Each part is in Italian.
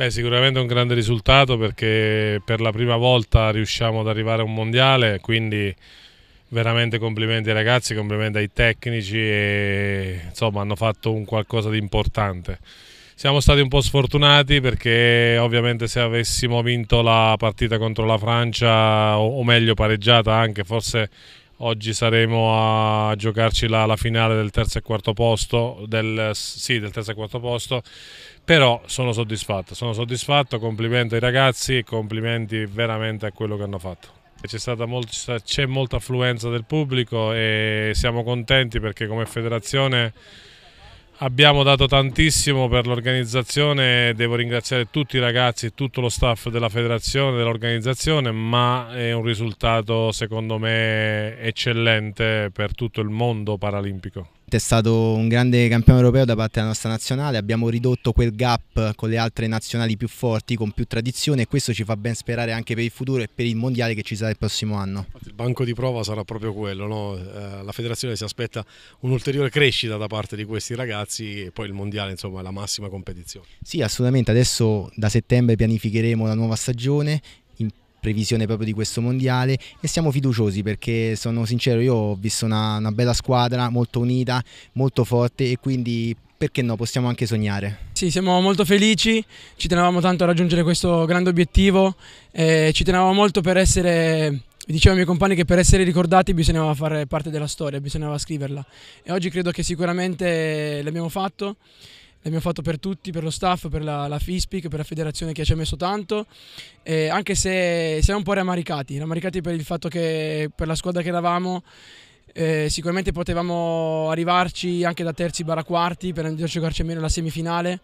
Beh, sicuramente è un grande risultato perché per la prima volta riusciamo ad arrivare a un mondiale, quindi veramente complimenti ai ragazzi, complimenti ai tecnici e insomma hanno fatto un qualcosa di importante. Siamo stati un po' sfortunati perché ovviamente se avessimo vinto la partita contro la Francia o meglio pareggiata anche forse Oggi saremo a giocarci la, la finale del terzo e quarto posto, del, sì, del terzo e quarto posto, però sono soddisfatto, sono soddisfatto, complimento ai ragazzi, complimenti veramente a quello che hanno fatto. C'è, molto, c'è molta affluenza del pubblico e siamo contenti perché come federazione abbiamo dato tantissimo per l'organizzazione, devo ringraziare tutti i ragazzi tutto lo staff della federazione, dell'organizzazione, ma è un risultato secondo me eccellente per tutto il mondo paralimpico è stato un grande campione europeo da parte della nostra nazionale, abbiamo ridotto quel gap con le altre nazionali più forti, con più tradizione e questo ci fa ben sperare anche per il futuro e per il mondiale che ci sarà il prossimo anno. Il banco di prova sarà proprio quello, no? Eh, la federazione si aspetta un'ulteriore crescita da parte di questi ragazzi e poi il mondiale insomma è la massima competizione. Sì assolutamente, adesso da settembre pianificheremo la nuova stagione previsione proprio di questo mondiale e siamo fiduciosi perché sono sincero io ho visto una, una bella squadra molto unita, molto forte e quindi perché no, possiamo anche sognare. Sì, siamo molto felici, ci tenevamo tanto a raggiungere questo grande obiettivo, eh, ci tenevamo molto per essere dicevo ai miei compagni che per essere ricordati bisognava fare parte della storia, bisognava scriverla e oggi credo che sicuramente l'abbiamo fatto l'abbiamo fatto per tutti, per lo staff, per la, la FISPIC, per la federazione che ci ha messo tanto, eh, anche se siamo un po' rammaricati, rammaricati per il fatto che per la squadra che eravamo eh, sicuramente potevamo arrivarci anche da terzi barra quarti per andare a giocarci almeno la semifinale,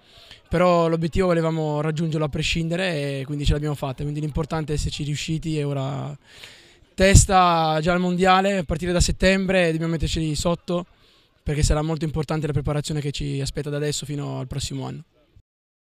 però l'obiettivo volevamo raggiungerlo a prescindere e quindi ce l'abbiamo fatta, quindi l'importante è esserci riusciti e ora testa già al mondiale, a partire da settembre dobbiamo metterci sotto perché sarà molto importante la preparazione che ci aspetta da adesso fino al prossimo anno.